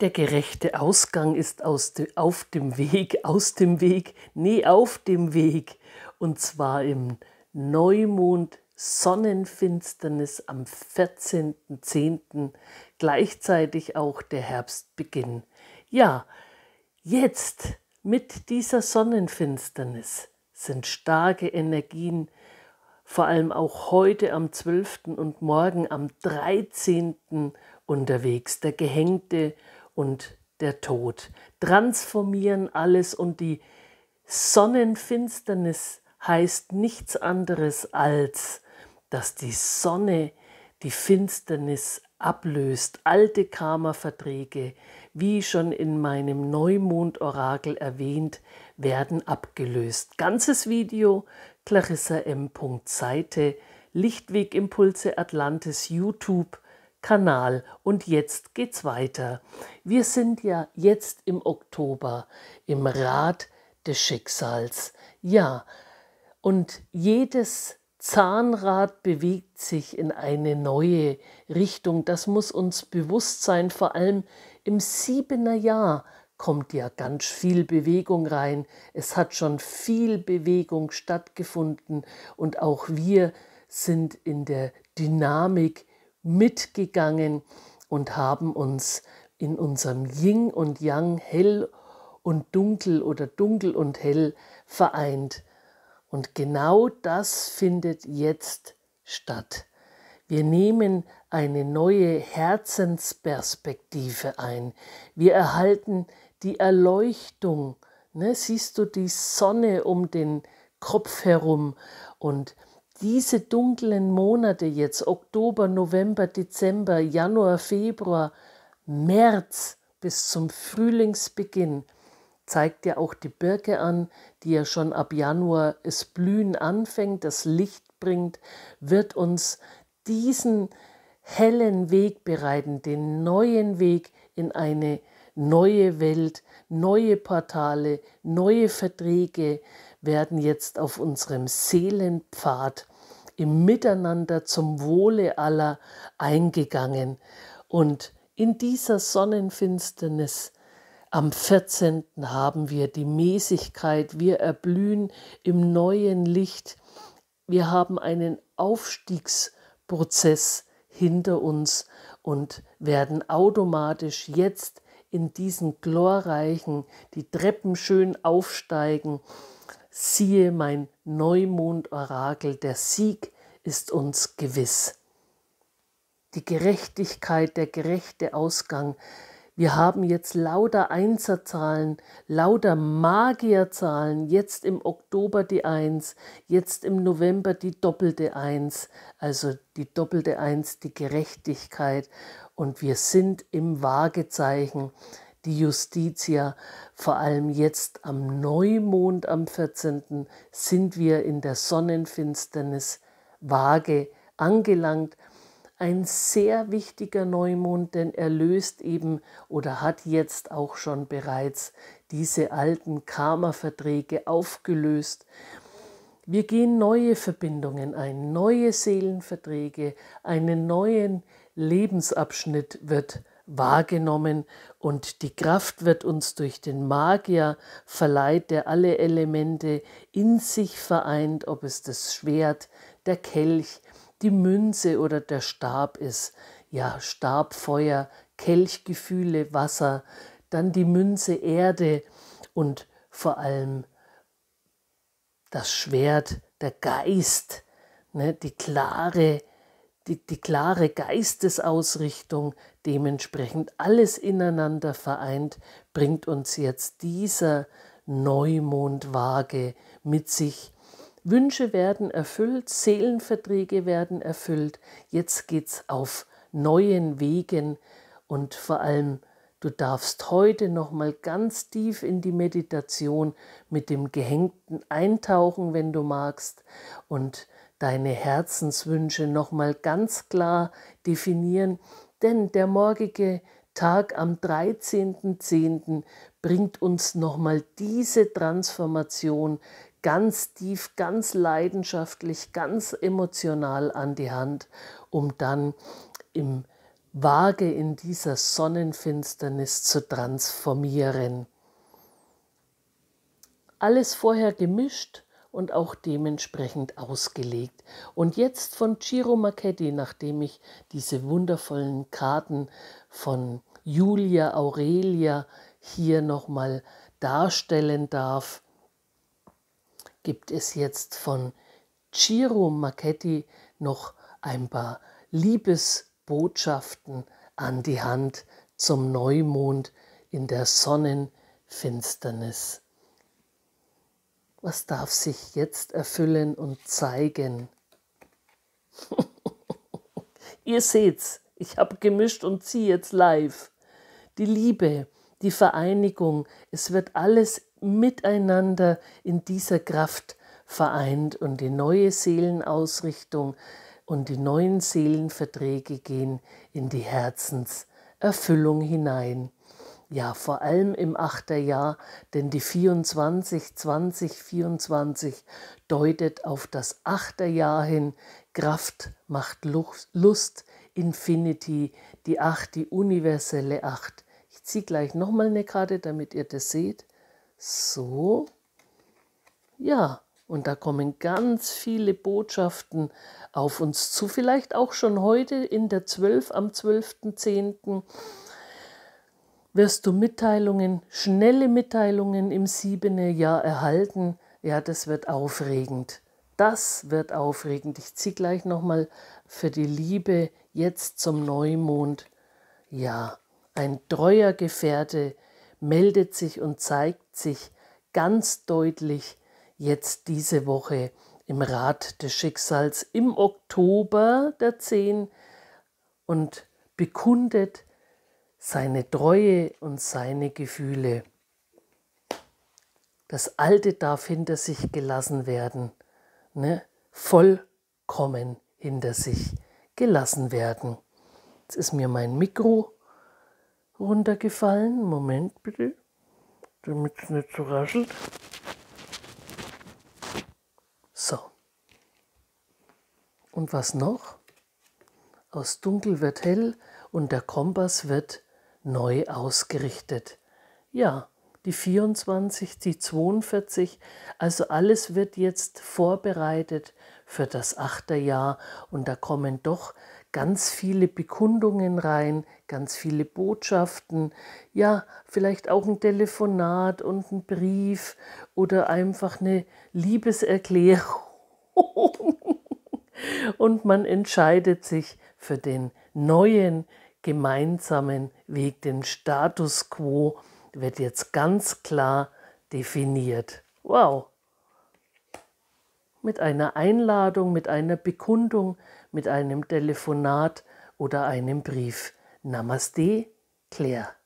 Der gerechte Ausgang ist aus de, auf dem Weg, aus dem Weg, nee, auf dem Weg. Und zwar im Neumond Sonnenfinsternis am 14.10. gleichzeitig auch der Herbstbeginn. Ja, jetzt mit dieser Sonnenfinsternis sind starke Energien, vor allem auch heute am 12. und morgen am 13. unterwegs. Der gehängte und der Tod, transformieren alles und die Sonnenfinsternis heißt nichts anderes als, dass die Sonne die Finsternis ablöst, alte Karma-Verträge, wie schon in meinem Neumond-Orakel erwähnt, werden abgelöst. Ganzes Video Clarissa M. Seite, Lichtwegimpulse Atlantis YouTube Kanal. Und jetzt geht's weiter. Wir sind ja jetzt im Oktober im Rat des Schicksals. Ja, und jedes Zahnrad bewegt sich in eine neue Richtung. Das muss uns bewusst sein. Vor allem im siebener Jahr kommt ja ganz viel Bewegung rein. Es hat schon viel Bewegung stattgefunden und auch wir sind in der Dynamik mitgegangen und haben uns in unserem Yin und Yang hell und dunkel oder dunkel und hell vereint. Und genau das findet jetzt statt. Wir nehmen eine neue Herzensperspektive ein. Wir erhalten die Erleuchtung. Ne? Siehst du die Sonne um den Kopf herum und diese dunklen Monate jetzt, Oktober, November, Dezember, Januar, Februar, März bis zum Frühlingsbeginn, zeigt ja auch die Birke an, die ja schon ab Januar es blühen anfängt, das Licht bringt, wird uns diesen hellen Weg bereiten, den neuen Weg in eine neue Welt, neue Portale, neue Verträge werden jetzt auf unserem Seelenpfad im Miteinander zum Wohle aller eingegangen. Und in dieser Sonnenfinsternis am 14. haben wir die Mäßigkeit, wir erblühen im neuen Licht, wir haben einen Aufstiegsprozess hinter uns und werden automatisch jetzt in diesen glorreichen, die Treppen schön aufsteigen, siehe mein Neumond-Orakel, der Sieg ist uns gewiss. Die Gerechtigkeit, der gerechte Ausgang. Wir haben jetzt lauter Einserzahlen, lauter Magierzahlen, jetzt im Oktober die Eins, jetzt im November die doppelte Eins, also die doppelte Eins, die Gerechtigkeit. Und wir sind im Waagezeichen die Justitia. Vor allem jetzt am Neumond am 14. sind wir in der Sonnenfinsternis Waage angelangt. Ein sehr wichtiger Neumond, denn er löst eben oder hat jetzt auch schon bereits diese alten Karma-Verträge aufgelöst. Wir gehen neue Verbindungen ein, neue Seelenverträge, einen neuen Lebensabschnitt wird wahrgenommen und die Kraft wird uns durch den Magier verleiht, der alle Elemente in sich vereint, ob es das Schwert, der Kelch, die Münze oder der Stab ist. Ja, Stab, Feuer, Kelchgefühle Wasser, dann die Münze, Erde und vor allem das Schwert, der Geist, ne, die klare die, die klare Geistesausrichtung dementsprechend alles ineinander vereint, bringt uns jetzt dieser Neumond Waage mit sich. Wünsche werden erfüllt, Seelenverträge werden erfüllt. Jetzt geht's auf neuen Wegen und vor allem du darfst heute noch mal ganz tief in die Meditation mit dem Gehängten eintauchen, wenn du magst und deine Herzenswünsche nochmal ganz klar definieren, denn der morgige Tag am 13.10. bringt uns nochmal diese Transformation ganz tief, ganz leidenschaftlich, ganz emotional an die Hand, um dann im Waage in dieser Sonnenfinsternis zu transformieren. Alles vorher gemischt und auch dementsprechend ausgelegt. Und jetzt von Ciro Marchetti, nachdem ich diese wundervollen Karten von Julia Aurelia hier nochmal darstellen darf, gibt es jetzt von Ciro Marchetti noch ein paar Liebesbotschaften an die Hand zum Neumond in der Sonnenfinsternis was darf sich jetzt erfüllen und zeigen? Ihr seht's, ich habe gemischt und ziehe jetzt live. Die Liebe, die Vereinigung, es wird alles miteinander in dieser Kraft vereint und die neue Seelenausrichtung und die neuen Seelenverträge gehen in die Herzenserfüllung hinein. Ja, vor allem im Jahr, denn die 24, 20, 24 deutet auf das Jahr hin. Kraft macht Lust, Infinity, die Acht, die universelle Acht. Ich ziehe gleich nochmal eine Karte, damit ihr das seht. So. Ja, und da kommen ganz viele Botschaften auf uns zu. Vielleicht auch schon heute in der 12, am 12.10 wirst du Mitteilungen, schnelle Mitteilungen im siebene Jahr erhalten. Ja, das wird aufregend. Das wird aufregend. Ich ziehe gleich nochmal für die Liebe jetzt zum Neumond. Ja, ein treuer Gefährte meldet sich und zeigt sich ganz deutlich jetzt diese Woche im Rat des Schicksals im Oktober der Zehn und bekundet, seine Treue und seine Gefühle. Das Alte darf hinter sich gelassen werden, ne? vollkommen hinter sich gelassen werden. Jetzt ist mir mein Mikro runtergefallen. Moment bitte, damit es nicht so raschelt. So. Und was noch? Aus dunkel wird hell und der Kompass wird neu ausgerichtet. Ja, die 24, die 42, also alles wird jetzt vorbereitet für das Achterjahr und da kommen doch ganz viele Bekundungen rein, ganz viele Botschaften, ja, vielleicht auch ein Telefonat und ein Brief oder einfach eine Liebeserklärung. und man entscheidet sich für den neuen gemeinsamen Weg. Den Status quo wird jetzt ganz klar definiert. Wow! Mit einer Einladung, mit einer Bekundung, mit einem Telefonat oder einem Brief. Namaste, Claire.